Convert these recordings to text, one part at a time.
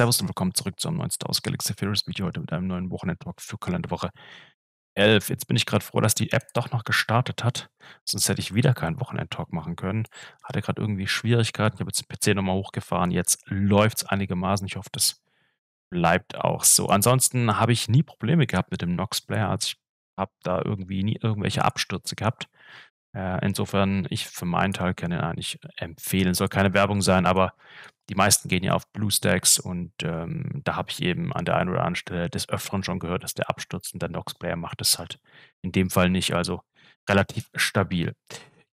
Servus und willkommen zurück zu einem neuen Star Wars Galaxy Theorist Video heute mit einem neuen Wochenendtalk für Kalenderwoche 11. Jetzt bin ich gerade froh, dass die App doch noch gestartet hat, sonst hätte ich wieder keinen Wochenendtalk machen können. Hatte gerade irgendwie Schwierigkeiten, ich habe jetzt den PC nochmal hochgefahren, jetzt läuft es einigermaßen. Ich hoffe, das bleibt auch so. Ansonsten habe ich nie Probleme gehabt mit dem Nox Player, also ich habe da irgendwie nie irgendwelche Abstürze gehabt. Äh, insofern, ich für meinen Teil kann den eigentlich empfehlen. Soll keine Werbung sein, aber die meisten gehen ja auf BlueStacks und ähm, da habe ich eben an der einen oder anderen Stelle des Öfteren schon gehört, dass der Absturz und der Nox Player macht das halt in dem Fall nicht. Also relativ stabil.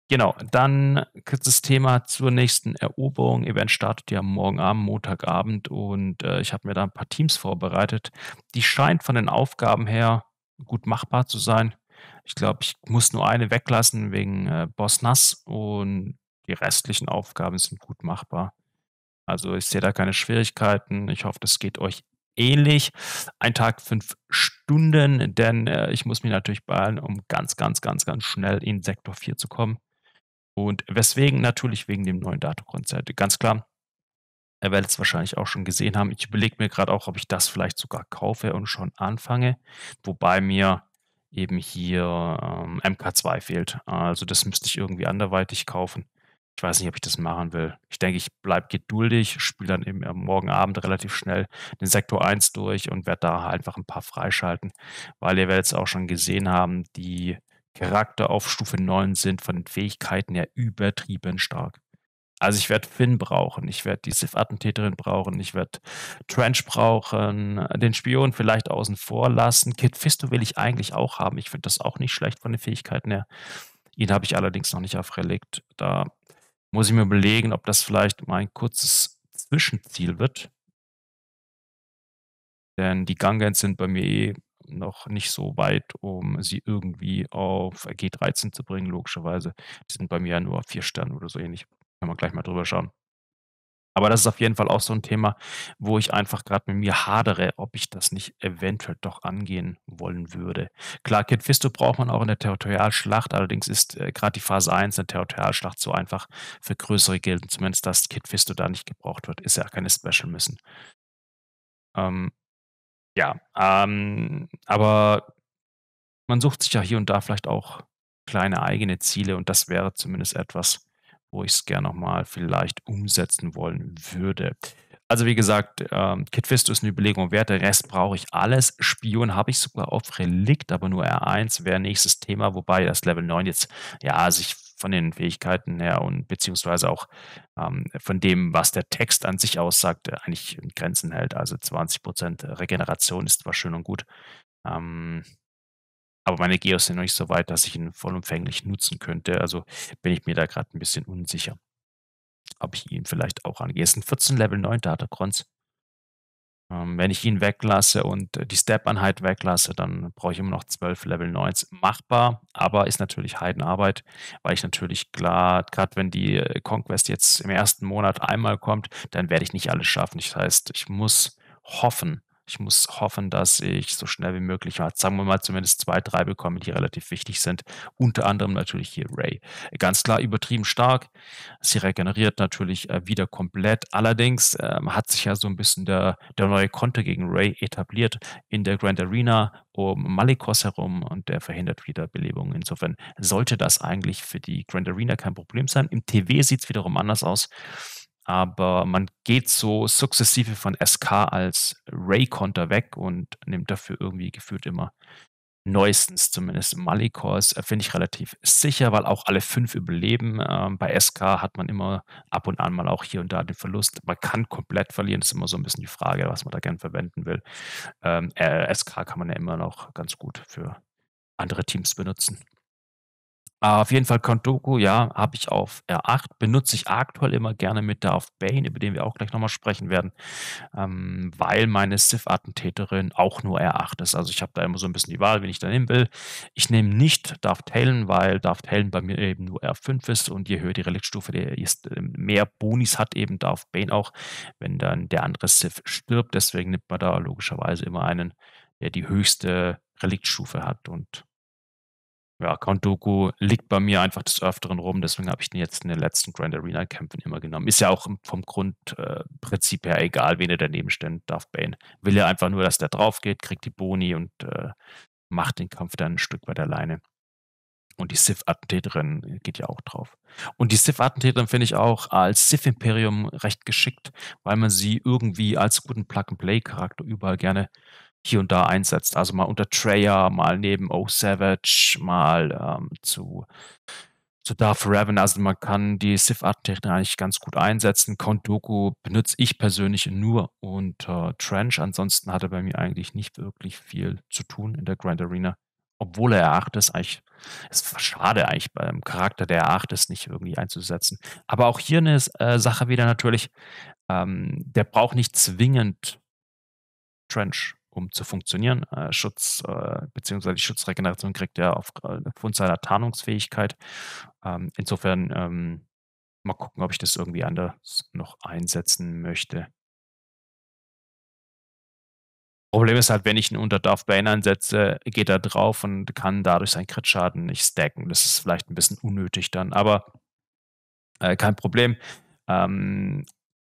Genau, dann kurzes Thema zur nächsten Eroberung. Event startet ja morgen Abend, Montagabend und äh, ich habe mir da ein paar Teams vorbereitet. Die scheint von den Aufgaben her gut machbar zu sein. Ich glaube, ich muss nur eine weglassen wegen äh, Boss Nass und die restlichen Aufgaben sind gut machbar. Also ich sehe da keine Schwierigkeiten. Ich hoffe, das geht euch ähnlich. Ein Tag fünf Stunden, denn äh, ich muss mich natürlich beeilen, um ganz, ganz, ganz, ganz schnell in Sektor 4 zu kommen. Und weswegen? Natürlich wegen dem neuen Datengrundset. Ganz klar, ihr werdet es wahrscheinlich auch schon gesehen haben. Ich überlege mir gerade auch, ob ich das vielleicht sogar kaufe und schon anfange. Wobei mir eben hier ähm, MK2 fehlt. Also das müsste ich irgendwie anderweitig kaufen. Ich weiß nicht, ob ich das machen will. Ich denke, ich bleibe geduldig, spiele dann eben morgen Abend relativ schnell den Sektor 1 durch und werde da einfach ein paar freischalten, weil ihr werdet es auch schon gesehen haben, die Charakter auf Stufe 9 sind von den Fähigkeiten her übertrieben stark. Also ich werde Finn brauchen, ich werde die Sith-Attentäterin brauchen, ich werde Trench brauchen, äh, den Spion vielleicht außen vor lassen. Kid Fisto will ich eigentlich auch haben. Ich finde das auch nicht schlecht von den Fähigkeiten her. Ihn habe ich allerdings noch nicht auf Relikt. Da muss ich mir überlegen, ob das vielleicht mein kurzes Zwischenziel wird. Denn die Gangans sind bei mir eh noch nicht so weit, um sie irgendwie auf G13 zu bringen, logischerweise. Die sind bei mir ja nur auf vier Sternen oder so ähnlich. Können wir gleich mal drüber schauen. Aber das ist auf jeden Fall auch so ein Thema, wo ich einfach gerade mit mir hadere, ob ich das nicht eventuell doch angehen wollen würde. Klar, Kid Fisto braucht man auch in der Territorialschlacht, allerdings ist äh, gerade die Phase 1 der Territorialschlacht so einfach für größere Gilden, zumindest dass Kid Fisto da nicht gebraucht wird, ist ja keine Special Mission. Ähm, ja, ähm, aber man sucht sich ja hier und da vielleicht auch kleine eigene Ziele und das wäre zumindest etwas, wo ich es gerne nochmal vielleicht umsetzen wollen würde. Also wie gesagt, ähm, Kitfisto ist eine Überlegung wert, der Rest brauche ich alles. Spion habe ich sogar auf Relikt, aber nur R1 wäre nächstes Thema, wobei das Level 9 jetzt ja sich von den Fähigkeiten her und beziehungsweise auch ähm, von dem, was der Text an sich aussagt, äh, eigentlich in Grenzen hält. Also 20% Regeneration ist zwar schön und gut. Ähm, aber meine Geos sind noch nicht so weit, dass ich ihn vollumfänglich nutzen könnte. Also bin ich mir da gerade ein bisschen unsicher. Ob ich ihn vielleicht auch angehe. Es sind 14 Level 9 Datacrons. Ähm, wenn ich ihn weglasse und äh, die Step-Einheit weglasse, dann brauche ich immer noch 12 Level 9. s Machbar, aber ist natürlich Heidenarbeit, weil ich natürlich klar, gerade wenn die äh, Conquest jetzt im ersten Monat einmal kommt, dann werde ich nicht alles schaffen. Das heißt, ich muss hoffen, ich muss hoffen, dass ich so schnell wie möglich, sagen wir mal, zumindest zwei, drei bekomme, die relativ wichtig sind. Unter anderem natürlich hier Ray. Ganz klar übertrieben stark. Sie regeneriert natürlich äh, wieder komplett. Allerdings ähm, hat sich ja so ein bisschen der, der neue Konter gegen Ray etabliert in der Grand Arena um Malikos herum und der verhindert wieder Belebungen. Insofern sollte das eigentlich für die Grand Arena kein Problem sein. Im TV sieht es wiederum anders aus aber man geht so sukzessive von SK als Ray-Konter weg und nimmt dafür irgendwie gefühlt immer neuestens zumindest Malikors, äh, finde ich relativ sicher, weil auch alle fünf überleben. Ähm, bei SK hat man immer ab und an mal auch hier und da den Verlust. Man kann komplett verlieren, ist immer so ein bisschen die Frage, was man da gern verwenden will. Ähm, äh, SK kann man ja immer noch ganz gut für andere Teams benutzen. Auf jeden Fall Kondoku, ja, habe ich auf R8, benutze ich aktuell immer gerne mit Darth Bane, über den wir auch gleich nochmal sprechen werden, ähm, weil meine sif attentäterin auch nur R8 ist. Also ich habe da immer so ein bisschen die Wahl, wen ich da nehmen will. Ich nehme nicht Darth Halen, weil Darth Halen bei mir eben nur R5 ist und je höher die Reliktstufe, desto ähm, mehr Bonis hat eben Darth Bane auch, wenn dann der andere SIF stirbt. Deswegen nimmt man da logischerweise immer einen, der die höchste Reliktstufe hat und ja, Count Dooku liegt bei mir einfach des Öfteren rum, deswegen habe ich den jetzt in den letzten Grand Arena-Kämpfen immer genommen. Ist ja auch vom Grundprinzip äh, her egal, wen er daneben stellt, Darth Bane. Will ja einfach nur, dass der drauf geht, kriegt die Boni und äh, macht den Kampf dann ein Stück weit alleine. Und die Sith-Attentäterin geht ja auch drauf. Und die Sith-Attentäterin finde ich auch als Sith-Imperium recht geschickt, weil man sie irgendwie als guten Plug-and-Play-Charakter überall gerne äh, hier und da einsetzt. Also mal unter Treyer, mal neben O Savage, mal ähm, zu, zu Darth Raven. Also man kann die Sith-Artentechnik eigentlich ganz gut einsetzen. Count Dooku benutze ich persönlich nur unter Trench. Ansonsten hat er bei mir eigentlich nicht wirklich viel zu tun in der Grand Arena. Obwohl er r ist, eigentlich es war schade eigentlich beim Charakter der r ist nicht irgendwie einzusetzen. Aber auch hier eine äh, Sache wieder natürlich, ähm, der braucht nicht zwingend Trench um zu funktionieren. Äh, Schutz äh, bzw. die Schutzregeneration kriegt er auf, äh, aufgrund seiner Tarnungsfähigkeit. Ähm, insofern ähm, mal gucken, ob ich das irgendwie anders noch einsetzen möchte. Problem ist halt, wenn ich ihn unter Darth Bane einsetze, geht er drauf und kann dadurch seinen Crit-Schaden nicht stacken. Das ist vielleicht ein bisschen unnötig dann, aber äh, kein Problem. Ähm,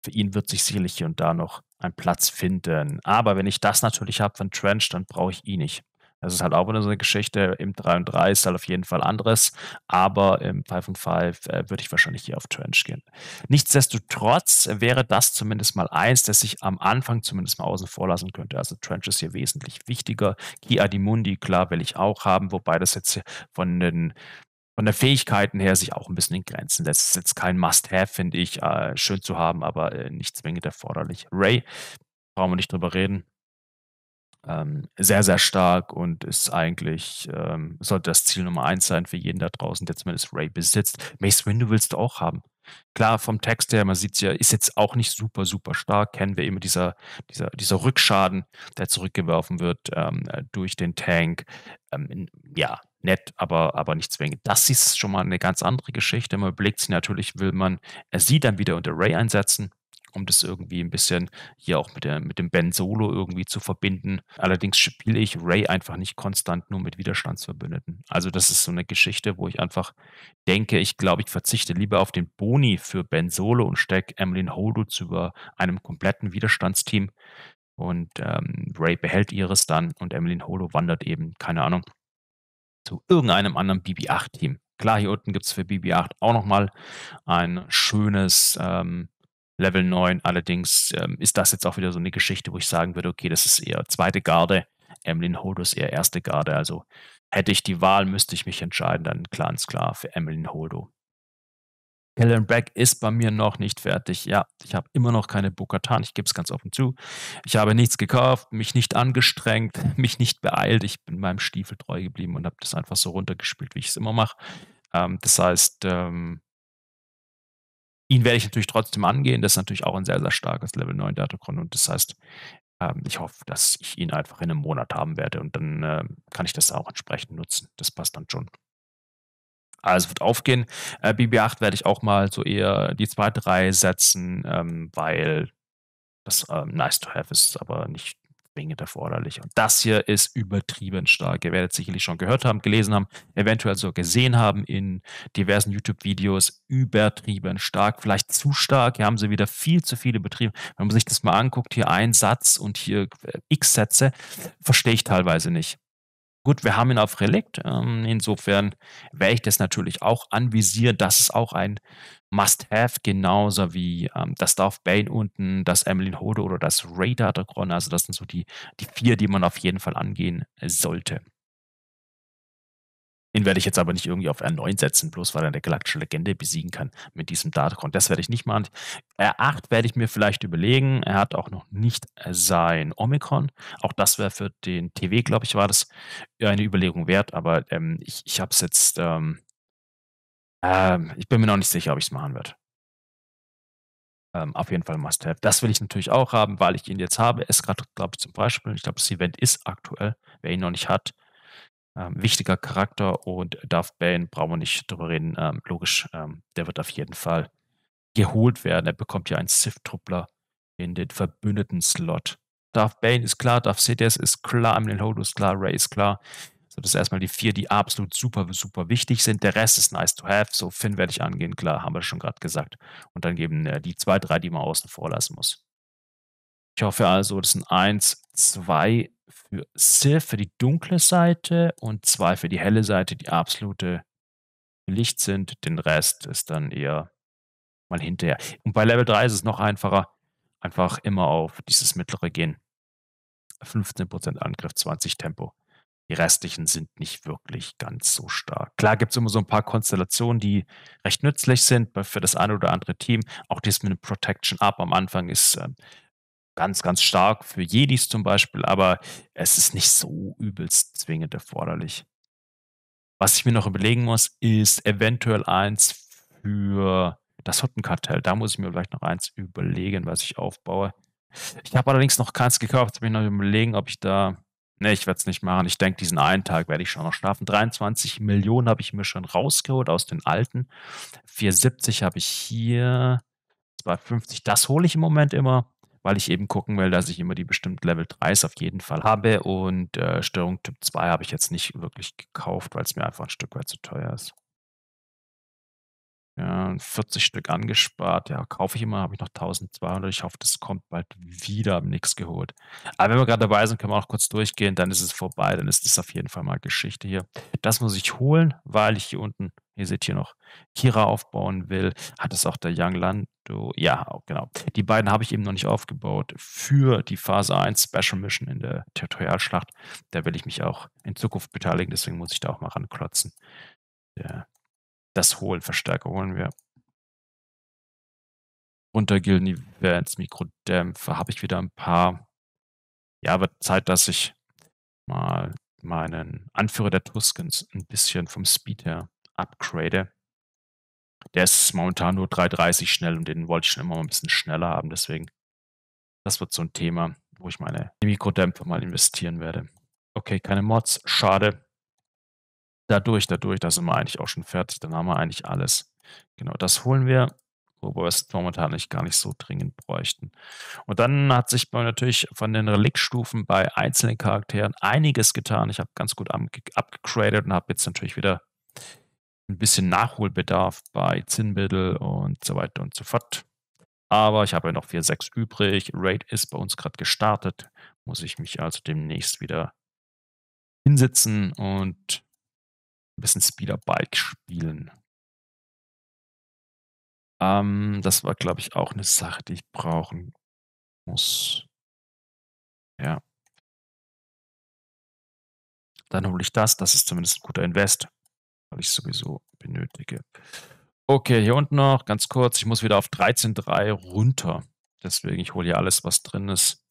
für ihn wird sich sicherlich hier und da noch einen Platz finden. Aber wenn ich das natürlich habe von Trench, dann brauche ich ihn eh nicht. Das ist halt auch wieder so eine Geschichte. Im 3 und 3 ist halt auf jeden Fall anderes, aber im 5 und 5 äh, würde ich wahrscheinlich hier auf Trench gehen. Nichtsdestotrotz wäre das zumindest mal eins, das ich am Anfang zumindest mal außen vor lassen könnte. Also Trench ist hier wesentlich wichtiger. Ki Adimundi, klar, will ich auch haben, wobei das jetzt von den von der Fähigkeiten her sich auch ein bisschen in Grenzen setzt. Das ist jetzt kein Must-Have, finde ich, äh, schön zu haben, aber äh, nicht zwingend erforderlich. Ray, brauchen wir nicht drüber reden ähm, sehr, sehr stark und ist eigentlich, ähm, sollte das Ziel Nummer eins sein für jeden da draußen, der zumindest Ray besitzt. Mace Windu willst du auch haben. Klar, vom Text her, man sieht es ja, ist jetzt auch nicht super, super stark. Kennen wir immer dieser, dieser, dieser Rückschaden, der zurückgeworfen wird ähm, äh, durch den Tank. Ähm, ja, nett, aber, aber nicht zwingend. Das ist schon mal eine ganz andere Geschichte. Man überlegt sich natürlich, will man sie dann wieder unter Ray einsetzen um das irgendwie ein bisschen hier auch mit, der, mit dem Ben Solo irgendwie zu verbinden. Allerdings spiele ich Ray einfach nicht konstant nur mit Widerstandsverbündeten. Also das ist so eine Geschichte, wo ich einfach denke, ich glaube, ich verzichte lieber auf den Boni für Ben Solo und stecke Emmeline Holdo zu einem kompletten Widerstandsteam. Und ähm, Ray behält ihres dann und Emmeline Holo wandert eben, keine Ahnung, zu irgendeinem anderen BB-8-Team. Klar, hier unten gibt es für BB-8 auch nochmal ein schönes ähm, Level 9. Allerdings ähm, ist das jetzt auch wieder so eine Geschichte, wo ich sagen würde, okay, das ist eher zweite Garde, Emlyn Hold ist eher erste Garde. Also hätte ich die Wahl, müsste ich mich entscheiden, dann ganz klar für Emlyn Holdo. Kellen Black ist bei mir noch nicht fertig. Ja, ich habe immer noch keine Bukatan. ich gebe es ganz offen zu. Ich habe nichts gekauft, mich nicht angestrengt, mich nicht beeilt. Ich bin meinem Stiefel treu geblieben und habe das einfach so runtergespielt, wie ich es immer mache. Ähm, das heißt, ähm, ihn werde ich natürlich trotzdem angehen. Das ist natürlich auch ein sehr, sehr starkes Level 9 Datacron. Und das heißt, ähm, ich hoffe, dass ich ihn einfach in einem Monat haben werde. Und dann äh, kann ich das auch entsprechend nutzen. Das passt dann schon. Also wird aufgehen. Äh, BB8 werde ich auch mal so eher die zweite Reihe setzen, ähm, weil das ähm, nice to have ist, aber nicht zwingend erforderlich. Und das hier ist übertrieben stark. Ihr werdet sicherlich schon gehört haben, gelesen haben, eventuell so gesehen haben in diversen YouTube-Videos. Übertrieben stark, vielleicht zu stark. Hier haben sie wieder viel zu viele betrieben. Wenn man sich das mal anguckt, hier ein Satz und hier äh, x Sätze, verstehe ich teilweise nicht. Gut, wir haben ihn auf Relikt. Ähm, insofern wäre ich das natürlich auch anvisiert. Das ist auch ein Must-Have, genauso wie ähm, das Darth Bane unten, das Emily Hode oder das Radar Dagron. Also, das sind so die, die vier, die man auf jeden Fall angehen sollte. Den werde ich jetzt aber nicht irgendwie auf R9 setzen, bloß weil er eine galaktische Legende besiegen kann mit diesem Datacon. Das werde ich nicht machen. R8 werde ich mir vielleicht überlegen. Er hat auch noch nicht sein Omikron. Auch das wäre für den TW, glaube ich, war das eine Überlegung wert. Aber ähm, ich, ich habe es jetzt, ähm, äh, ich bin mir noch nicht sicher, ob ich es machen werde. Ähm, auf jeden Fall Must-Have. Das will ich natürlich auch haben, weil ich ihn jetzt habe. Es gerade, glaube ich, zum Beispiel. Ich glaube, das Event ist aktuell. Wer ihn noch nicht hat, ähm, wichtiger Charakter und Darth Bane, brauchen wir nicht drüber reden, ähm, logisch, ähm, der wird auf jeden Fall geholt werden. Er bekommt ja einen Sith-Truppler in den Verbündeten-Slot. Darth Bane ist klar, Darth Sidious ist klar, Emily Hodo ist klar, Ray ist klar. So, das sind erstmal die vier, die absolut super, super wichtig sind. Der Rest ist nice to have. So, Finn werde ich angehen, klar, haben wir schon gerade gesagt. Und dann geben äh, die zwei, drei, die man außen vor lassen muss. Ich hoffe also, das sind 1, 2 für Sif, für die dunkle Seite und 2 für die helle Seite, die absolute Licht sind. Den Rest ist dann eher mal hinterher. Und bei Level 3 ist es noch einfacher. Einfach immer auf dieses mittlere gehen. 15% Angriff, 20 Tempo. Die restlichen sind nicht wirklich ganz so stark. Klar gibt es immer so ein paar Konstellationen, die recht nützlich sind für das eine oder andere Team. Auch dies mit dem Protection Up am Anfang ist ähm, ganz, ganz stark für Jedis zum Beispiel, aber es ist nicht so übelst zwingend erforderlich. Was ich mir noch überlegen muss, ist eventuell eins für das Huttenkartell. Da muss ich mir vielleicht noch eins überlegen, was ich aufbaue. Ich habe allerdings noch keins gekauft. Jetzt bin ich noch überlegen, ob ich da. Ne, ich werde es nicht machen. Ich denke, diesen einen Tag werde ich schon noch schlafen. 23 Millionen habe ich mir schon rausgeholt aus den alten. 470 habe ich hier. 250, das hole ich im Moment immer weil ich eben gucken will, dass ich immer die bestimmten Level 3s auf jeden Fall habe und äh, Störung Typ 2 habe ich jetzt nicht wirklich gekauft, weil es mir einfach ein Stück weit zu teuer ist. Ja, 40 Stück angespart. Ja, kaufe ich immer, habe ich noch 1200. Ich hoffe, das kommt bald wieder, habe nichts geholt. Aber wenn wir gerade dabei sind, können wir auch kurz durchgehen, dann ist es vorbei, dann ist das auf jeden Fall mal Geschichte hier. Das muss ich holen, weil ich hier unten, ihr seht hier noch, Kira aufbauen will. Hat es auch der Young Lando? Ja, genau. Die beiden habe ich eben noch nicht aufgebaut für die Phase 1 Special Mission in der Territorialschlacht. Da will ich mich auch in Zukunft beteiligen, deswegen muss ich da auch mal ranklotzen. Ja das holen, Verstärker holen wir. Unter Gilden Events, Mikrodämpfer habe ich wieder ein paar. Ja, wird Zeit, dass ich mal meinen Anführer der Tuskens ein bisschen vom Speed her upgrade. Der ist momentan nur 330 schnell und den wollte ich schon immer mal ein bisschen schneller haben. Deswegen, das wird so ein Thema, wo ich meine Mikrodämpfer mal investieren werde. Okay, keine Mods, schade. Dadurch, dadurch, da sind wir eigentlich auch schon fertig. Dann haben wir eigentlich alles. Genau, das holen wir, wobei wir es momentan nicht, gar nicht so dringend bräuchten. Und dann hat sich bei, natürlich von den Reliktstufen bei einzelnen Charakteren einiges getan. Ich habe ganz gut abgegradet und habe jetzt natürlich wieder ein bisschen Nachholbedarf bei Zinnbittel und so weiter und so fort. Aber ich habe ja noch 4.6 übrig. Raid ist bei uns gerade gestartet. Muss ich mich also demnächst wieder hinsetzen und ein bisschen Speederbike spielen. Ähm, das war, glaube ich, auch eine Sache, die ich brauchen muss. Ja. Dann hole ich das. Das ist zumindest ein guter Invest, weil ich sowieso benötige. Okay, hier unten noch ganz kurz. Ich muss wieder auf 13.3 runter. Deswegen, ich hole hier alles, was drin ist,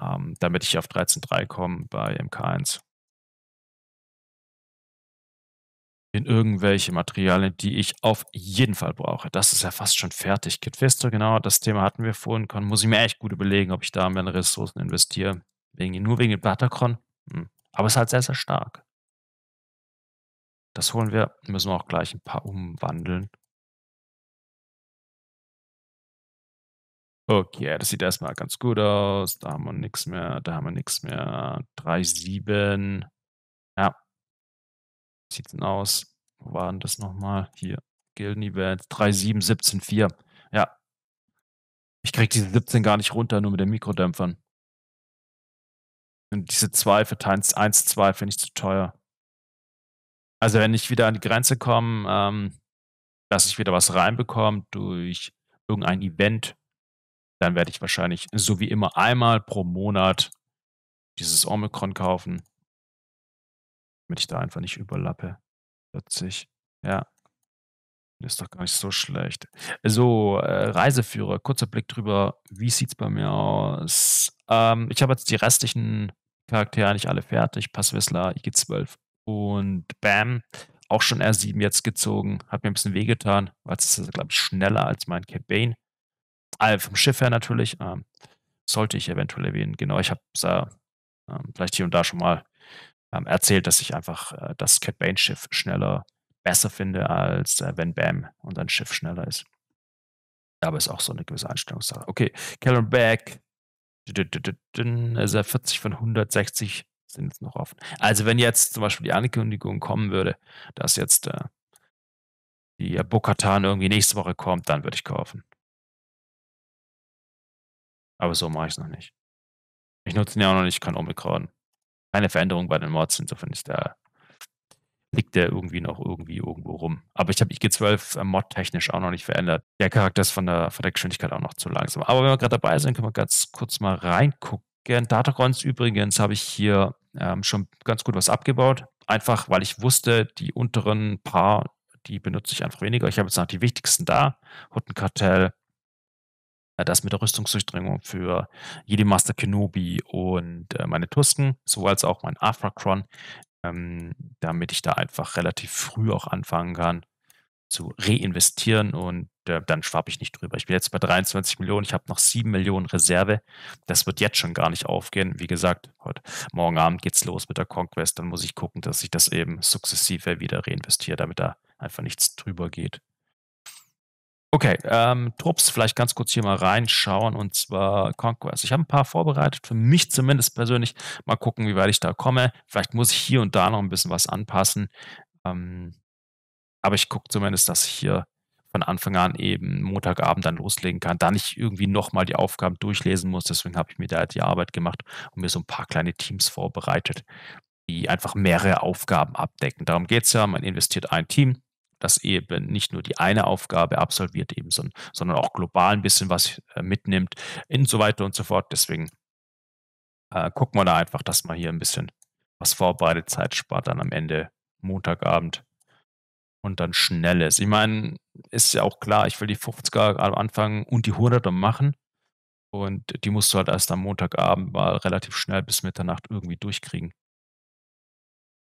ähm, damit ich auf 13.3 komme bei MK1. in irgendwelche Materialien, die ich auf jeden Fall brauche. Das ist ja fast schon fertig. Kitfesto, genau, das Thema hatten wir vorhin. Kann, muss ich mir echt gut überlegen, ob ich da meine Ressourcen investiere. Wegen, nur wegen dem Batacron. Hm. Aber es ist halt sehr, sehr stark. Das holen wir. Müssen wir auch gleich ein paar umwandeln. Okay, das sieht erstmal ganz gut aus. Da haben wir nichts mehr. Da haben wir nichts mehr. 3,7. Ja. Sieht denn aus? waren das nochmal? Hier. Gilden Events 3, 7, 17, 4. Ja. Ich krieg diese 17 gar nicht runter, nur mit den Mikrodämpfern. Und diese 2 für 1, 2 finde ich zu teuer. Also, wenn ich wieder an die Grenze komme, ähm, dass ich wieder was reinbekomme durch irgendein Event, dann werde ich wahrscheinlich so wie immer einmal pro Monat dieses Omikron kaufen, damit ich da einfach nicht überlappe. 40. Ja. ist doch gar nicht so schlecht. So, äh, Reiseführer, kurzer Blick drüber. Wie sieht es bei mir aus? Ähm, ich habe jetzt die restlichen Charaktere eigentlich alle fertig. Passwissler, IG12 und Bam. Auch schon R7 jetzt gezogen. Hat mir ein bisschen wehgetan, weil es ist, glaube ich, schneller als mein Campaign. All äh, vom Schiff her natürlich. Ähm, sollte ich eventuell erwähnen. Genau, ich habe es äh, vielleicht hier und da schon mal ähm, erzählt, dass ich einfach äh, das Cat Bane Schiff schneller besser finde, als äh, wenn Bam und ein Schiff schneller ist. Aber ist auch so eine gewisse Einstellungssache. Okay, Callum Beck, also 40 von 160 sind jetzt noch offen. Also wenn jetzt zum Beispiel die Ankündigung kommen würde, dass jetzt äh, die Bokatan irgendwie nächste Woche kommt, dann würde ich kaufen. Aber so mache ich es noch nicht. Ich nutze ihn ja auch noch nicht, kann Omikron keine Veränderung bei den Mods. Insofern ist der, liegt der irgendwie noch irgendwie irgendwo rum. Aber ich habe IG12 mod-technisch auch noch nicht verändert. Der Charakter ist von der, von der Geschwindigkeit auch noch zu langsam. Aber wenn wir gerade dabei sind, können wir ganz kurz mal reingucken. Datacons übrigens habe ich hier ähm, schon ganz gut was abgebaut. Einfach, weil ich wusste, die unteren paar, die benutze ich einfach weniger. Ich habe jetzt noch die wichtigsten da. Huttenkartell, äh, das mit der Rüstungsdurchdringung für Jedi Master Kenobi und äh, meine Tusken, so als auch mein Afrakron, ähm, damit ich da einfach relativ früh auch anfangen kann zu reinvestieren und äh, dann schwapp ich nicht drüber. Ich bin jetzt bei 23 Millionen, ich habe noch 7 Millionen Reserve. Das wird jetzt schon gar nicht aufgehen. Wie gesagt, heute morgen Abend geht's los mit der Conquest, dann muss ich gucken, dass ich das eben sukzessive wieder reinvestiere, damit da einfach nichts drüber geht. Okay, ähm, Trupps, vielleicht ganz kurz hier mal reinschauen und zwar Conquest. Ich habe ein paar vorbereitet, für mich zumindest persönlich. Mal gucken, wie weit ich da komme. Vielleicht muss ich hier und da noch ein bisschen was anpassen. Ähm, aber ich gucke zumindest, dass ich hier von Anfang an eben Montagabend dann loslegen kann, da nicht irgendwie nochmal die Aufgaben durchlesen muss. Deswegen habe ich mir da halt die Arbeit gemacht und mir so ein paar kleine Teams vorbereitet, die einfach mehrere Aufgaben abdecken. Darum geht es ja. Man investiert ein Team dass eben nicht nur die eine Aufgabe absolviert, eben, sondern auch global ein bisschen was äh, mitnimmt und so weiter und so fort. Deswegen äh, gucken wir da einfach, dass man hier ein bisschen was vorbereitet, Zeit spart dann am Ende Montagabend und dann schnelles. Ich meine, ist ja auch klar, ich will die 50er am Anfang und die 100er machen. Und die musst du halt erst am Montagabend mal relativ schnell bis Mitternacht irgendwie durchkriegen.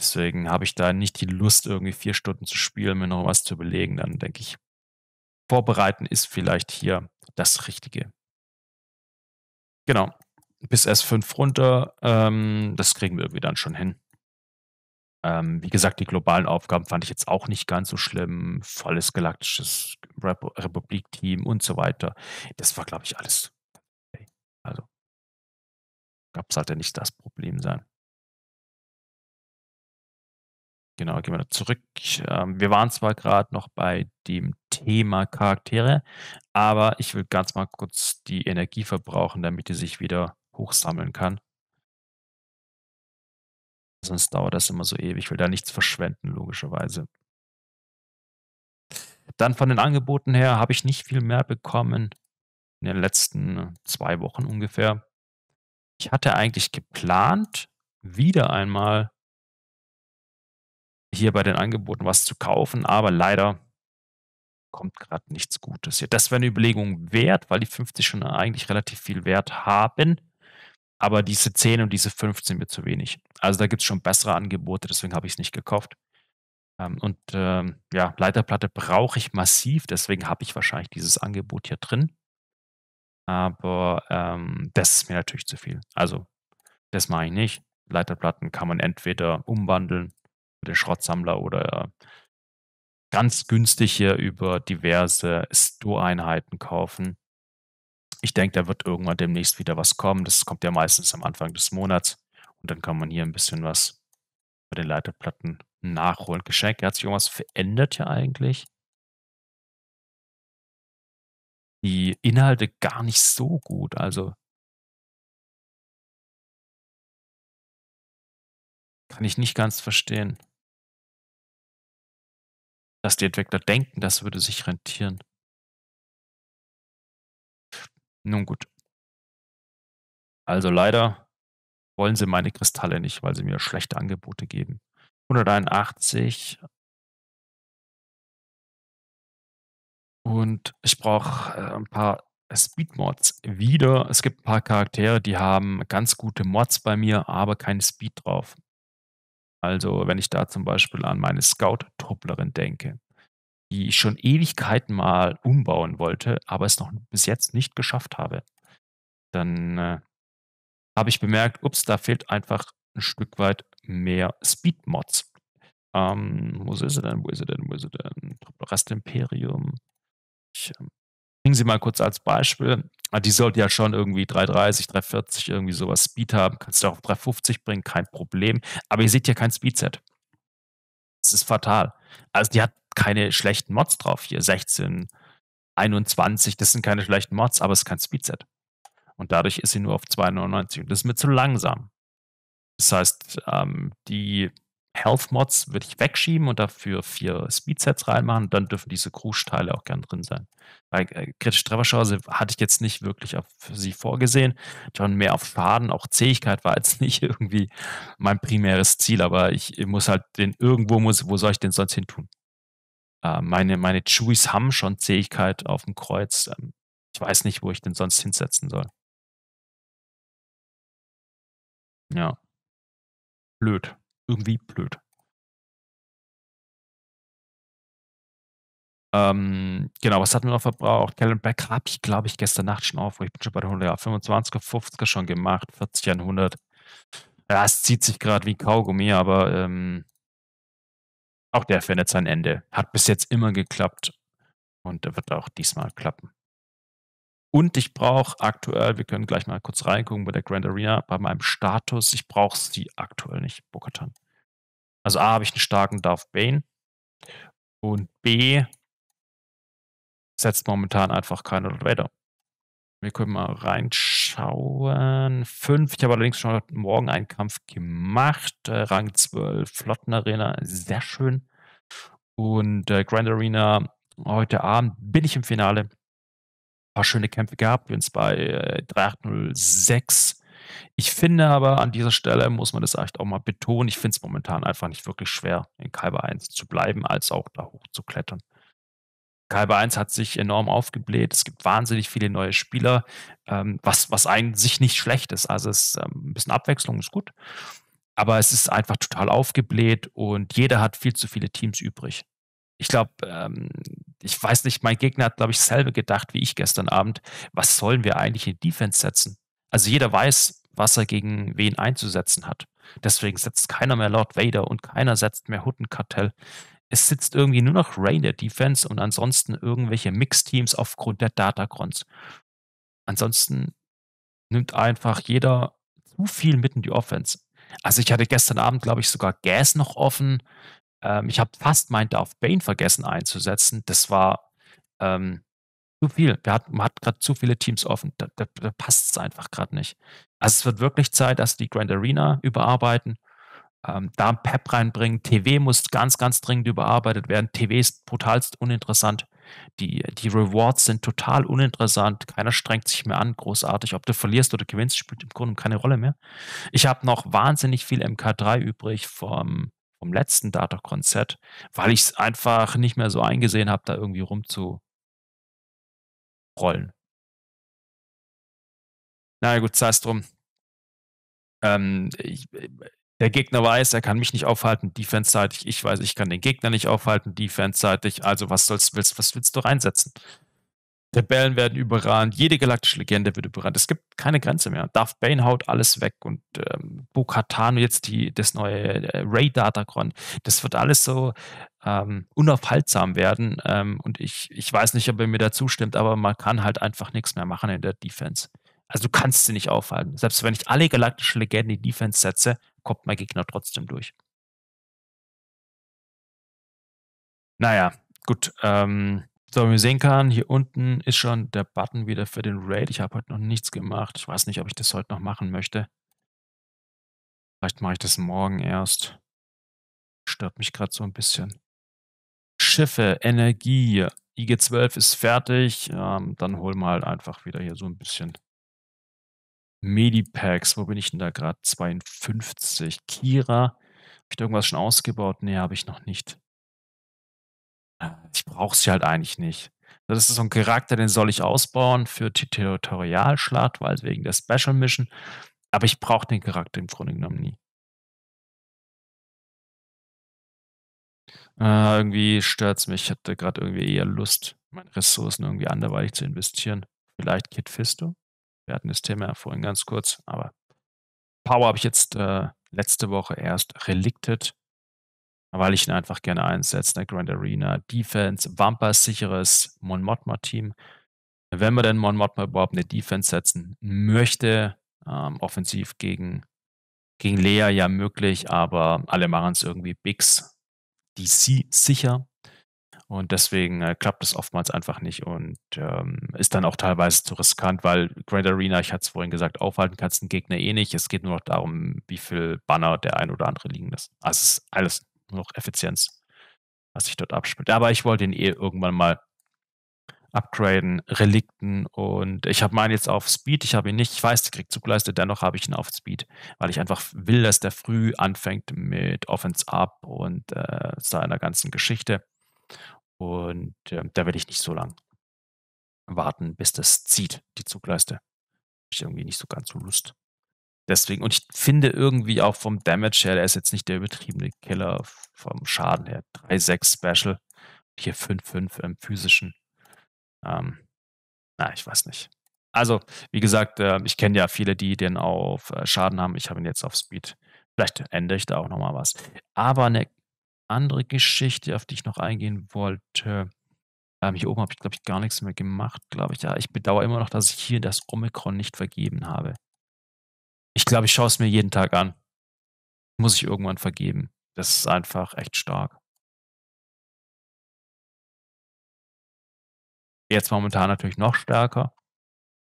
Deswegen habe ich da nicht die Lust, irgendwie vier Stunden zu spielen, mir noch was zu überlegen. Dann denke ich, vorbereiten ist vielleicht hier das Richtige. Genau. Bis S5 runter. Ähm, das kriegen wir irgendwie dann schon hin. Ähm, wie gesagt, die globalen Aufgaben fand ich jetzt auch nicht ganz so schlimm. Volles galaktisches Rep Republik-Team und so weiter. Das war, glaube ich, alles. Okay. Also gab es halt ja nicht das Problem sein. Genau, gehen wir da zurück. Ähm, wir waren zwar gerade noch bei dem Thema Charaktere, aber ich will ganz mal kurz die Energie verbrauchen, damit die sich wieder hochsammeln kann. Sonst dauert das immer so ewig. Ich will da nichts verschwenden, logischerweise. Dann von den Angeboten her habe ich nicht viel mehr bekommen in den letzten zwei Wochen ungefähr. Ich hatte eigentlich geplant, wieder einmal hier bei den Angeboten was zu kaufen, aber leider kommt gerade nichts Gutes. Hier. Das wäre eine Überlegung wert, weil die 50 schon eigentlich relativ viel Wert haben. Aber diese 10 und diese 15 sind mir zu wenig. Also da gibt es schon bessere Angebote, deswegen habe ich es nicht gekauft. Ähm, und ähm, ja, Leiterplatte brauche ich massiv, deswegen habe ich wahrscheinlich dieses Angebot hier drin. Aber ähm, das ist mir natürlich zu viel. Also das mache ich nicht. Leiterplatten kann man entweder umwandeln den Schrottsammler oder ganz günstig hier über diverse Store-Einheiten kaufen. Ich denke, da wird irgendwann demnächst wieder was kommen. Das kommt ja meistens am Anfang des Monats. Und dann kann man hier ein bisschen was bei den Leiterplatten nachholen. Geschenke, hat sich irgendwas verändert ja eigentlich? Die Inhalte gar nicht so gut. Also kann ich nicht ganz verstehen dass die Entwickler denken, das würde sich rentieren. Nun gut. Also leider wollen sie meine Kristalle nicht, weil sie mir schlechte Angebote geben. 181. Und ich brauche äh, ein paar Speed-Mods wieder. Es gibt ein paar Charaktere, die haben ganz gute Mods bei mir, aber keine Speed drauf. Also wenn ich da zum Beispiel an meine Scout Dopplerin denke, die ich schon Ewigkeiten mal umbauen wollte, aber es noch bis jetzt nicht geschafft habe, dann äh, habe ich bemerkt, ups, da fehlt einfach ein Stück weit mehr Speed-Mods. Ähm, wo ist sie denn? Wo ist sie denn? Wo ist sie denn? Rest Imperium. Ich ähm, bringe sie mal kurz als Beispiel. Ah, die sollte ja schon irgendwie 330, 340, irgendwie sowas Speed haben. Kannst du auch auf 350 bringen, kein Problem. Aber ihr seht ja kein Speedset. Das ist fatal. Also die hat keine schlechten Mods drauf hier. 16, 21, das sind keine schlechten Mods, aber es ist kein Speedset. Und dadurch ist sie nur auf 2,99. das ist mir zu langsam. Das heißt, ähm, die Health Mods würde ich wegschieben und dafür vier Speedsets reinmachen. Dann dürfen diese Crush-Teile auch gern drin sein. Bei äh, kritische Trefferchance hatte ich jetzt nicht wirklich auf sie vorgesehen. Schon mehr auf Schaden, auch Zähigkeit war jetzt nicht irgendwie mein primäres Ziel, aber ich, ich muss halt den irgendwo muss, wo soll ich den sonst hin tun? Äh, meine, meine Chewies haben schon Zähigkeit auf dem Kreuz. Ähm, ich weiß nicht, wo ich den sonst hinsetzen soll. Ja. Blöd irgendwie blöd. Ähm, genau, was hatten wir noch verbraucht? Calvin Beck habe ich, glaube ich, gestern Nacht schon auf. Ich bin schon bei der 125 er 50er schon gemacht, 40er, 100. Ja, es zieht sich gerade wie Kaugummi, aber ähm, auch der findet sein Ende. Hat bis jetzt immer geklappt und wird auch diesmal klappen. Und ich brauche aktuell, wir können gleich mal kurz reingucken bei der Grand Arena, bei meinem Status, ich brauche sie aktuell nicht, Bokatan. Also A, habe ich einen starken Darth Bane und B, setzt momentan einfach keine Darth Vader. Wir können mal reinschauen. Fünf, ich habe allerdings schon heute Morgen einen Kampf gemacht. Äh, Rang 12, Flotten Arena, sehr schön. Und äh, Grand Arena, heute Abend bin ich im Finale ein paar schöne Kämpfe gehabt, wenn es bei äh, 3806. Ich finde aber an dieser Stelle muss man das echt auch mal betonen. Ich finde es momentan einfach nicht wirklich schwer, in Kaiba 1 zu bleiben, als auch da hoch zu klettern. Kaiba 1 hat sich enorm aufgebläht. Es gibt wahnsinnig viele neue Spieler, ähm, was, was einen nicht schlecht ist. Also es, ähm, ein bisschen Abwechslung ist gut. Aber es ist einfach total aufgebläht und jeder hat viel zu viele Teams übrig ich glaube, ähm, ich weiß nicht, mein Gegner hat, glaube ich, selber gedacht wie ich gestern Abend. Was sollen wir eigentlich in Defense setzen? Also jeder weiß, was er gegen wen einzusetzen hat. Deswegen setzt keiner mehr Lord Vader und keiner setzt mehr Huttenkartell. Es sitzt irgendwie nur noch Rain der Defense und ansonsten irgendwelche Mixteams aufgrund der Datacrons. Ansonsten nimmt einfach jeder zu viel mit in die Offense. Also ich hatte gestern Abend, glaube ich, sogar Gas noch offen. Ähm, ich habe fast meinte auf Bane vergessen einzusetzen. Das war ähm, zu viel. Wir hat, man hat gerade zu viele Teams offen. Da, da, da passt es einfach gerade nicht. Also es wird wirklich Zeit, dass die Grand Arena überarbeiten. Ähm, da ein Pep reinbringen. TW muss ganz, ganz dringend überarbeitet werden. TW ist brutalst uninteressant. Die, die Rewards sind total uninteressant. Keiner strengt sich mehr an, großartig. Ob du verlierst oder gewinnst, spielt im Grunde keine Rolle mehr. Ich habe noch wahnsinnig viel MK3 übrig vom vom letzten Datacon-Set, weil ich es einfach nicht mehr so eingesehen habe, da irgendwie rumzurollen. Naja, gut, sei es drum. Ähm, ich, äh, der Gegner weiß, er kann mich nicht aufhalten, defense-seitig. Ich weiß, ich kann den Gegner nicht aufhalten, defense-seitig. Also, was sollst, willst, was willst du reinsetzen? Rebellen werden überrannt, jede galaktische Legende wird überrannt. Es gibt keine Grenze mehr. Darth Bane haut alles weg und ähm, Bo-Katan, jetzt die, das neue äh, Ray Datacron, das wird alles so ähm, unaufhaltsam werden. Ähm, und ich, ich weiß nicht, ob ihr mir da zustimmt, aber man kann halt einfach nichts mehr machen in der Defense. Also du kannst sie nicht aufhalten. Selbst wenn ich alle galaktischen Legenden in die Defense setze, kommt mein Gegner trotzdem durch. Naja, gut. Ähm, so, wie man sehen kann, hier unten ist schon der Button wieder für den Raid. Ich habe heute noch nichts gemacht. Ich weiß nicht, ob ich das heute noch machen möchte. Vielleicht mache ich das morgen erst. Stört mich gerade so ein bisschen. Schiffe, Energie. IG-12 ist fertig. Ähm, dann hol mal einfach wieder hier so ein bisschen Medipacks. Wo bin ich denn da gerade? 52. Kira. Habe ich da irgendwas schon ausgebaut? Nee, habe ich noch nicht. Äh, ich brauche sie halt eigentlich nicht. Das ist so ein Charakter, den soll ich ausbauen für die Territorialschlacht, weil wegen der Special Mission. Aber ich brauche den Charakter im Grunde genommen nie. Äh, irgendwie stört es mich. Ich hatte gerade irgendwie eher Lust, meine Ressourcen irgendwie anderweitig zu investieren. Vielleicht Kid Fisto. Wir hatten das Thema ja vorhin ganz kurz, aber Power habe ich jetzt äh, letzte Woche erst reliktet weil ich ihn einfach gerne einsetze. Der ne? Grand Arena, Defense, Wampers, sicheres Mon Mothma-Team. Wenn man denn Mon Mothma überhaupt eine Defense setzen möchte, ähm, offensiv gegen, gegen Lea ja möglich, aber alle machen es irgendwie Bigs DC sicher. Und deswegen äh, klappt es oftmals einfach nicht und ähm, ist dann auch teilweise zu riskant, weil Grand Arena, ich hatte es vorhin gesagt, aufhalten kannst du den Gegner eh nicht. Es geht nur noch darum, wie viel Banner der ein oder andere liegen lässt. Also es ist alles noch Effizienz, was sich dort abspielt. Aber ich wollte ihn eh irgendwann mal upgraden, Relikten und ich habe meinen jetzt auf Speed, ich habe ihn nicht, ich weiß, der kriegt Zugleiste, dennoch habe ich ihn auf Speed, weil ich einfach will, dass der früh anfängt mit Offense Up und äh, seiner ganzen Geschichte und äh, da will ich nicht so lang warten, bis das zieht, die Zugleiste. Ich irgendwie nicht so ganz so Lust. Deswegen, und ich finde irgendwie auch vom Damage her, der ist jetzt nicht der übertriebene Killer vom Schaden her. 3-6 Special, hier 5-5 im physischen. Ähm, na, ich weiß nicht. Also, wie gesagt, äh, ich kenne ja viele, die den auf äh, Schaden haben. Ich habe ihn jetzt auf Speed. Vielleicht ändere ich da auch nochmal was. Aber eine andere Geschichte, auf die ich noch eingehen wollte. Ähm, hier oben habe ich, glaube ich, gar nichts mehr gemacht, glaube ich. Ja, ich bedauere immer noch, dass ich hier das Omikron nicht vergeben habe ich glaube, ich schaue es mir jeden Tag an. Muss ich irgendwann vergeben. Das ist einfach echt stark. Jetzt momentan natürlich noch stärker,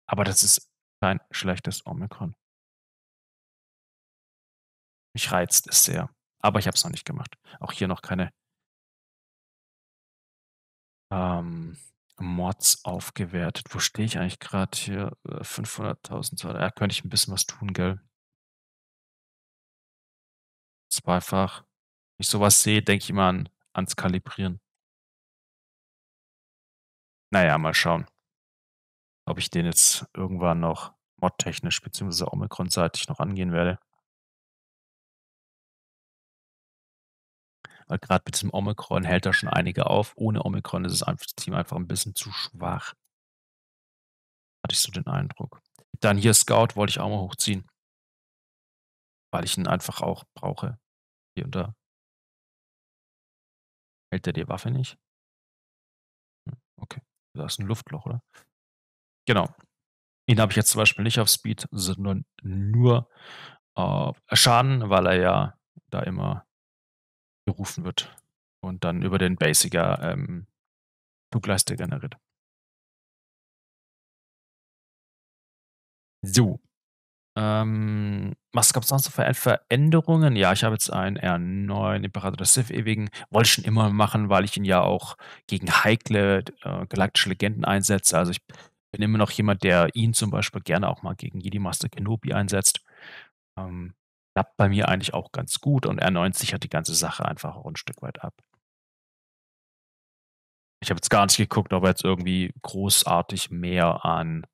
aber das ist kein schlechtes Omikron. Mich reizt es sehr, aber ich habe es noch nicht gemacht. Auch hier noch keine ähm, Mods aufgewertet. Wo stehe ich eigentlich gerade hier? 500.000. Äh, ja, könnte ich ein bisschen was tun, gell? Zweifach. Wenn ich sowas sehe, denke ich immer an, ans Kalibrieren. Naja, mal schauen, ob ich den jetzt irgendwann noch modtechnisch beziehungsweise Omikron-seitig noch angehen werde. Weil gerade mit diesem Omikron hält er schon einige auf. Ohne Omikron ist das Team einfach ein bisschen zu schwach. Hatte ich so den Eindruck. Dann hier Scout wollte ich auch mal hochziehen. Weil ich ihn einfach auch brauche. Hier und da. Hält er die Waffe nicht? Hm, okay. Da ist ein Luftloch, oder? Genau. Ihn habe ich jetzt zum Beispiel nicht auf Speed, sondern nur äh, Schaden, weil er ja da immer gerufen wird und dann über den Basicer ähm, Flugleiste generiert. So. Ähm, was gab es sonst für Veränderungen? Ja, ich habe jetzt einen R9 Imperator des Sith ewigen. Wollte ich schon immer machen, weil ich ihn ja auch gegen heikle äh, galaktische Legenden einsetze. Also ich bin immer noch jemand, der ihn zum Beispiel gerne auch mal gegen Jedi Master Kenobi einsetzt. Ähm, klappt bei mir eigentlich auch ganz gut und r 90 hat die ganze Sache einfach auch ein Stück weit ab. Ich habe jetzt gar nicht geguckt, ob er jetzt irgendwie großartig mehr an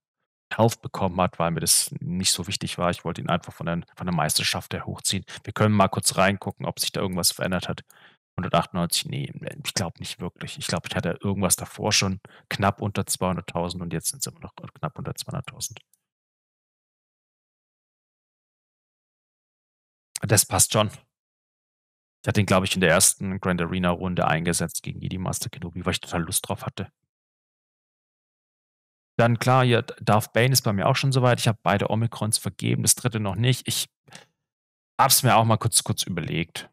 Health bekommen hat, weil mir das nicht so wichtig war. Ich wollte ihn einfach von der, von der Meisterschaft her hochziehen. Wir können mal kurz reingucken, ob sich da irgendwas verändert hat. 198, nee, ich glaube nicht wirklich. Ich glaube, ich hatte irgendwas davor schon knapp unter 200.000 und jetzt sind es immer noch knapp unter 200.000. Das passt schon. Ich hatte ihn, glaube ich, in der ersten Grand Arena-Runde eingesetzt gegen Idi Master Kenobi, weil ich total Lust drauf hatte. Dann klar, hier Darth Bane ist bei mir auch schon soweit. Ich habe beide Omikrons vergeben, das dritte noch nicht. Ich habe es mir auch mal kurz, kurz überlegt.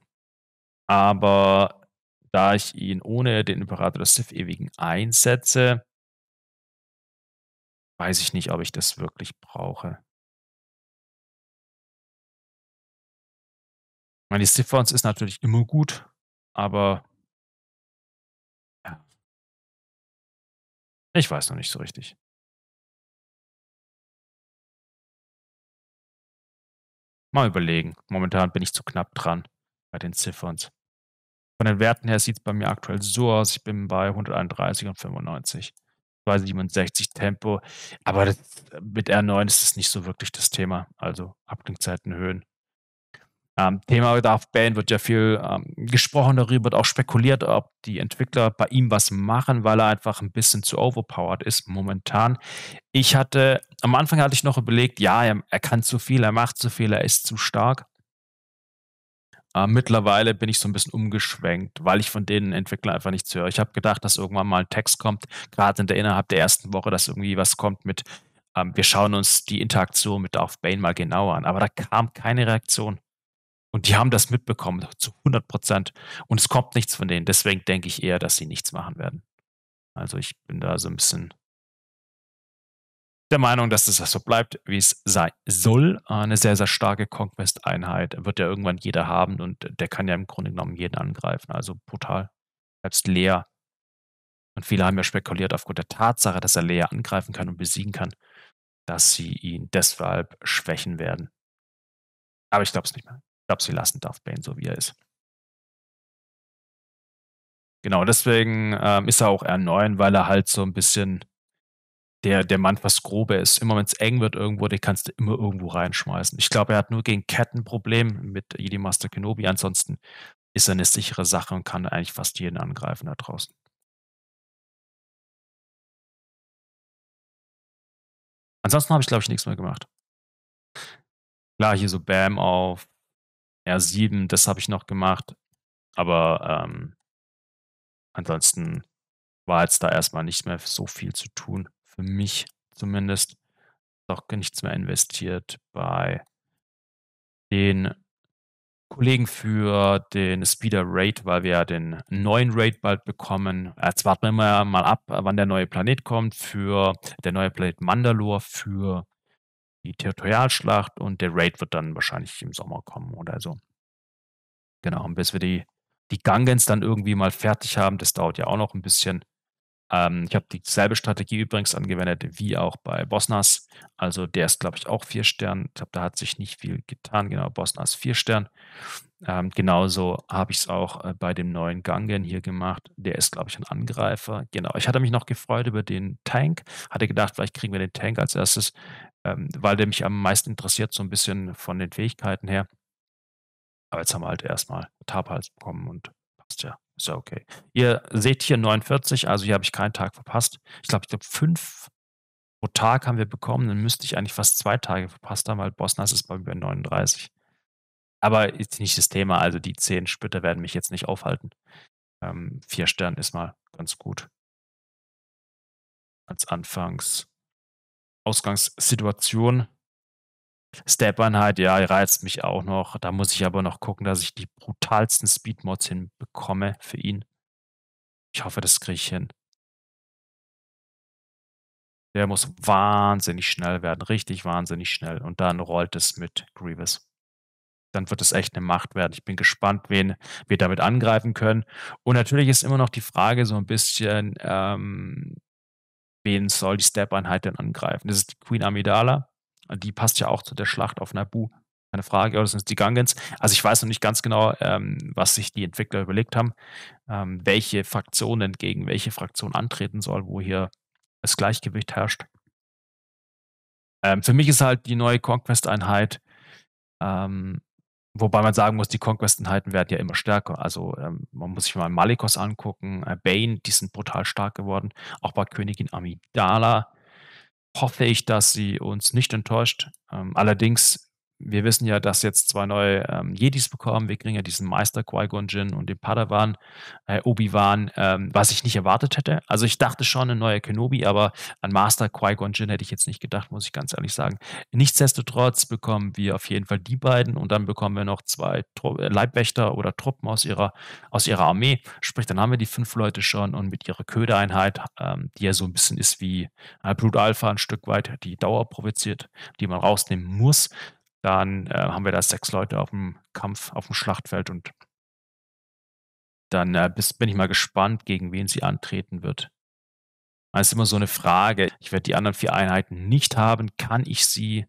Aber da ich ihn ohne den Imperator des Sith ewigen einsetze, weiß ich nicht, ob ich das wirklich brauche. meine, die Siphons ist natürlich immer gut, aber ja. Ich weiß noch nicht so richtig. Mal überlegen. Momentan bin ich zu knapp dran bei den Ziffern's. Von den Werten her sieht es bei mir aktuell so aus. Ich bin bei 131 und 95. 267 Tempo. Aber das, mit R9 ist es nicht so wirklich das Thema. Also Abklingzeiten Höhen. Ähm, Thema Bedarf Band wird ja viel ähm, gesprochen darüber, wird auch spekuliert, ob die Entwickler bei ihm was machen, weil er einfach ein bisschen zu overpowered ist momentan. Ich hatte, am Anfang hatte ich noch überlegt, ja, er, er kann zu viel, er macht zu viel, er ist zu stark. Äh, mittlerweile bin ich so ein bisschen umgeschwenkt, weil ich von den Entwicklern einfach nichts höre. Ich habe gedacht, dass irgendwann mal ein Text kommt, gerade in der innerhalb der ersten Woche, dass irgendwie was kommt mit, ähm, wir schauen uns die Interaktion mit Darth Bane mal genauer an. Aber da kam keine Reaktion. Und die haben das mitbekommen, zu 100 Prozent. Und es kommt nichts von denen. Deswegen denke ich eher, dass sie nichts machen werden. Also ich bin da so ein bisschen der Meinung, dass es das so bleibt, wie es sein soll. Eine sehr, sehr starke Conquest-Einheit wird ja irgendwann jeder haben und der kann ja im Grunde genommen jeden angreifen. Also brutal. Selbst leer. Und viele haben ja spekuliert aufgrund der Tatsache, dass er leer angreifen kann und besiegen kann, dass sie ihn deshalb schwächen werden. Aber ich glaube es nicht mehr glaube, sie lassen Darth Bane so, wie er ist. Genau, deswegen ähm, ist er auch R9, weil er halt so ein bisschen der, der Mann was grobe ist. Immer wenn es eng wird irgendwo, den kannst du immer irgendwo reinschmeißen. Ich glaube, er hat nur gegen Ketten Problem mit Jedi Master Kenobi. Ansonsten ist er eine sichere Sache und kann eigentlich fast jeden angreifen da draußen. Ansonsten habe ich, glaube ich, nichts mehr gemacht. Klar, hier so Bam auf ja, sieben, das habe ich noch gemacht. Aber ähm, ansonsten war jetzt da erstmal nicht mehr so viel zu tun. Für mich zumindest. Doch nichts mehr investiert bei den Kollegen für den Speeder Raid, weil wir ja den neuen Raid bald bekommen. Jetzt warten wir mal ab, wann der neue Planet kommt für der neue Planet Mandalore für die Territorialschlacht und der Raid wird dann wahrscheinlich im Sommer kommen oder so. Genau, und bis wir die, die Gangens dann irgendwie mal fertig haben, das dauert ja auch noch ein bisschen. Ähm, ich habe dieselbe Strategie übrigens angewendet wie auch bei Bosnas. Also der ist, glaube ich, auch vier Stern. Ich glaube, da hat sich nicht viel getan. Genau, Bosnas vier Stern. Ähm, genauso habe ich es auch äh, bei dem neuen Gangen hier gemacht. Der ist, glaube ich, ein Angreifer. Genau, ich hatte mich noch gefreut über den Tank. Hatte gedacht, vielleicht kriegen wir den Tank als erstes, ähm, weil der mich am meisten interessiert, so ein bisschen von den Fähigkeiten her. Aber jetzt haben wir halt erstmal Tabhals bekommen und passt ja. Ist ja okay. Ihr seht hier 49, also hier habe ich keinen Tag verpasst. Ich glaube, ich glaube, fünf pro Tag haben wir bekommen. Dann müsste ich eigentlich fast zwei Tage verpasst haben, weil Bosnas ist bei mir 39. Aber ist nicht das Thema. Also die zehn Splitter werden mich jetzt nicht aufhalten. Ähm, vier Sterne ist mal ganz gut. Als Anfangs Ausgangssituation. Step-Einheit, halt, ja, reizt mich auch noch. Da muss ich aber noch gucken, dass ich die brutalsten Speed-Mods hinbekomme für ihn. Ich hoffe, das kriege ich hin. Der muss wahnsinnig schnell werden, richtig wahnsinnig schnell. Und dann rollt es mit Grievous. Dann wird es echt eine Macht werden. Ich bin gespannt, wen wir damit angreifen können. Und natürlich ist immer noch die Frage so ein bisschen, ähm, wen soll die Step-Einheit denn angreifen? Das ist die Queen Amidala, die passt ja auch zu der Schlacht auf Nabu. Keine Frage, oder sind es die Gangens? Also ich weiß noch nicht ganz genau, ähm, was sich die Entwickler überlegt haben, ähm, welche Fraktionen gegen welche Fraktion antreten soll, wo hier das Gleichgewicht herrscht. Ähm, für mich ist halt die neue Conquest-Einheit, ähm, wobei man sagen muss, die Conquest-Einheiten werden ja immer stärker. Also ähm, man muss sich mal Malikos angucken, äh, Bane, die sind brutal stark geworden, auch bei Königin Amidala hoffe ich, dass sie uns nicht enttäuscht. Ähm, allerdings wir wissen ja, dass jetzt zwei neue ähm, Jedis bekommen. Wir kriegen ja diesen Meister Qui-Gon Jinn und den Padawan äh, Obi-Wan, ähm, was ich nicht erwartet hätte. Also ich dachte schon, eine neue Kenobi, aber an Master Qui-Gon Jinn hätte ich jetzt nicht gedacht, muss ich ganz ehrlich sagen. Nichtsdestotrotz bekommen wir auf jeden Fall die beiden und dann bekommen wir noch zwei Tru äh, Leibwächter oder Truppen aus ihrer, aus ihrer Armee. Sprich, dann haben wir die fünf Leute schon und mit ihrer Ködereinheit, ähm, die ja so ein bisschen ist wie äh, Blut Alpha ein Stück weit, die Dauer provoziert, die man rausnehmen muss, dann äh, haben wir da sechs Leute auf dem Kampf, auf dem Schlachtfeld und dann äh, bis, bin ich mal gespannt, gegen wen sie antreten wird. Das ist immer so eine Frage. Ich werde die anderen vier Einheiten nicht haben. Kann ich sie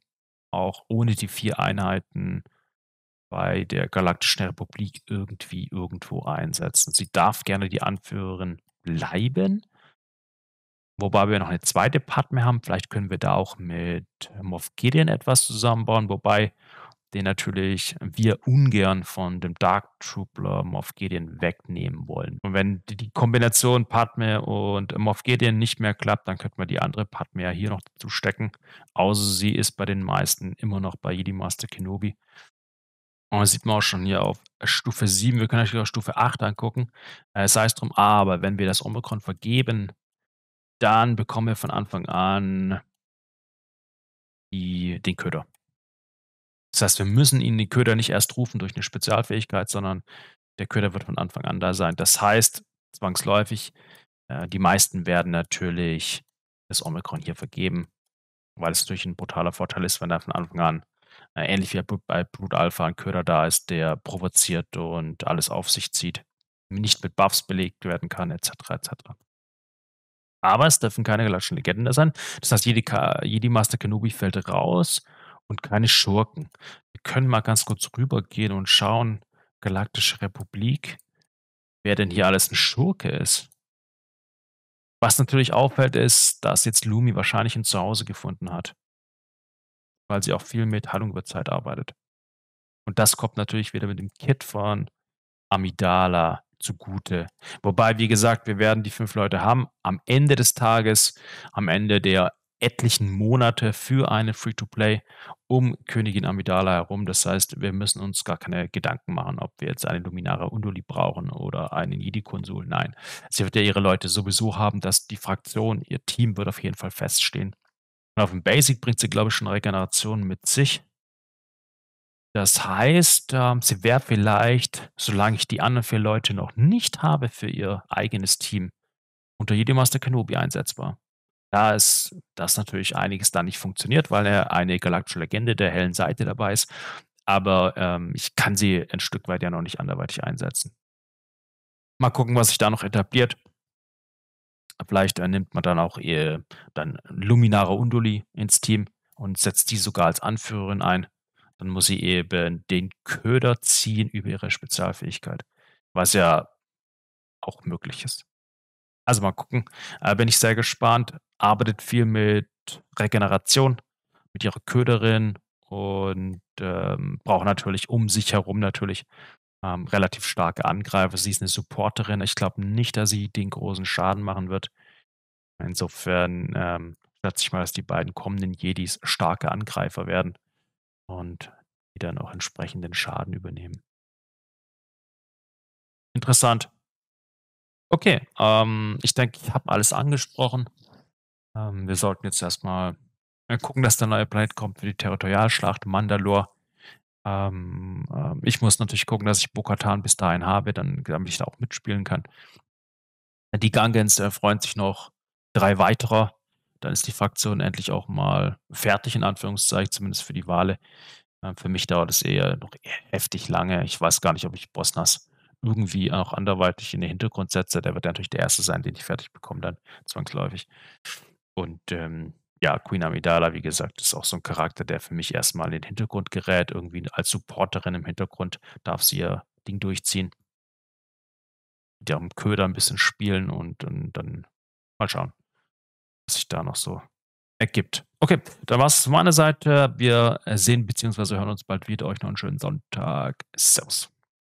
auch ohne die vier Einheiten bei der Galaktischen Republik irgendwie irgendwo einsetzen? Sie darf gerne die Anführerin bleiben, Wobei wir noch eine zweite Partner haben. Vielleicht können wir da auch mit Morphgedien etwas zusammenbauen, wobei den natürlich wir ungern von dem Dark Troopler Morphgedien wegnehmen wollen. Und wenn die Kombination Padme und Morphgedien nicht mehr klappt, dann könnte man die andere Padme ja hier noch dazu stecken. Außer sie ist bei den meisten immer noch bei Jedi Master Kenobi. Und das sieht man auch schon hier auf Stufe 7. Wir können natürlich auch Stufe 8 angucken. Sei äh, es drum, aber wenn wir das Omikron vergeben, dann bekommen wir von Anfang an die, den Köder. Das heißt, wir müssen ihn den Köder nicht erst rufen durch eine Spezialfähigkeit, sondern der Köder wird von Anfang an da sein. Das heißt, zwangsläufig, äh, die meisten werden natürlich das Omikron hier vergeben, weil es natürlich ein brutaler Vorteil ist, wenn er von Anfang an äh, ähnlich wie bei Blut Alpha ein Köder da ist, der provoziert und alles auf sich zieht, nicht mit Buffs belegt werden kann, etc. etc. Aber es dürfen keine galaktischen Legenden da sein. Das heißt, jede, jede Master Kenobi fällt raus und keine Schurken. Wir können mal ganz kurz rübergehen und schauen, Galaktische Republik, wer denn hier alles ein Schurke ist. Was natürlich auffällt, ist, dass jetzt Lumi wahrscheinlich ein Zuhause gefunden hat. Weil sie auch viel mit Heilung über Zeit arbeitet. Und das kommt natürlich wieder mit dem Kit von Amidala zugute. Wobei, wie gesagt, wir werden die fünf Leute haben am Ende des Tages, am Ende der etlichen Monate für eine Free-to-Play um Königin Amidala herum. Das heißt, wir müssen uns gar keine Gedanken machen, ob wir jetzt eine Luminare Unduli brauchen oder einen Jedi-Konsul. Nein, sie wird ja ihre Leute sowieso haben, dass die Fraktion, ihr Team wird auf jeden Fall feststehen. Und auf dem Basic bringt sie, glaube ich, schon Regeneration mit sich. Das heißt, ähm, sie wäre vielleicht, solange ich die anderen vier Leute noch nicht habe für ihr eigenes Team, unter jedem Master Kenobi einsetzbar. Da ist das natürlich einiges da nicht funktioniert, weil er eine galaktische Legende der hellen Seite dabei ist. Aber ähm, ich kann sie ein Stück weit ja noch nicht anderweitig einsetzen. Mal gucken, was sich da noch etabliert. Vielleicht äh, nimmt man dann auch ihr dann Luminare Unduli ins Team und setzt die sogar als Anführerin ein dann muss sie eben den Köder ziehen über ihre Spezialfähigkeit, was ja auch möglich ist. Also mal gucken, äh, bin ich sehr gespannt. Arbeitet viel mit Regeneration, mit ihrer Köderin und ähm, braucht natürlich um sich herum natürlich ähm, relativ starke Angreifer. Sie ist eine Supporterin. Ich glaube nicht, dass sie den großen Schaden machen wird. Insofern ähm, schätze ich mal, dass die beiden kommenden Jedis starke Angreifer werden und die dann auch entsprechenden Schaden übernehmen. Interessant. Okay, ähm, ich denke, ich habe alles angesprochen. Ähm, wir sollten jetzt erstmal äh, gucken, dass der neue Planet kommt für die Territorialschlacht Mandalore. Ähm, äh, ich muss natürlich gucken, dass ich Bokatan bis dahin habe, dann, damit ich da auch mitspielen kann. Die Gangens erfreuen äh, sich noch drei weiterer dann ist die Fraktion endlich auch mal fertig, in Anführungszeichen, zumindest für die Wale. Ähm, für mich dauert es eher noch heftig lange. Ich weiß gar nicht, ob ich Bosnas irgendwie auch anderweitig in den Hintergrund setze. Der wird ja natürlich der Erste sein, den ich fertig bekomme, dann zwangsläufig. Und ähm, ja, Queen Amidala, wie gesagt, ist auch so ein Charakter, der für mich erstmal in den Hintergrund gerät. Irgendwie als Supporterin im Hintergrund darf sie ihr Ding durchziehen. Mit ihrem Köder ein bisschen spielen und, und dann mal schauen was sich da noch so ergibt. Okay, dann war es von meiner Seite. Wir sehen bzw. hören uns bald wieder. Euch noch einen schönen Sonntag. Servus.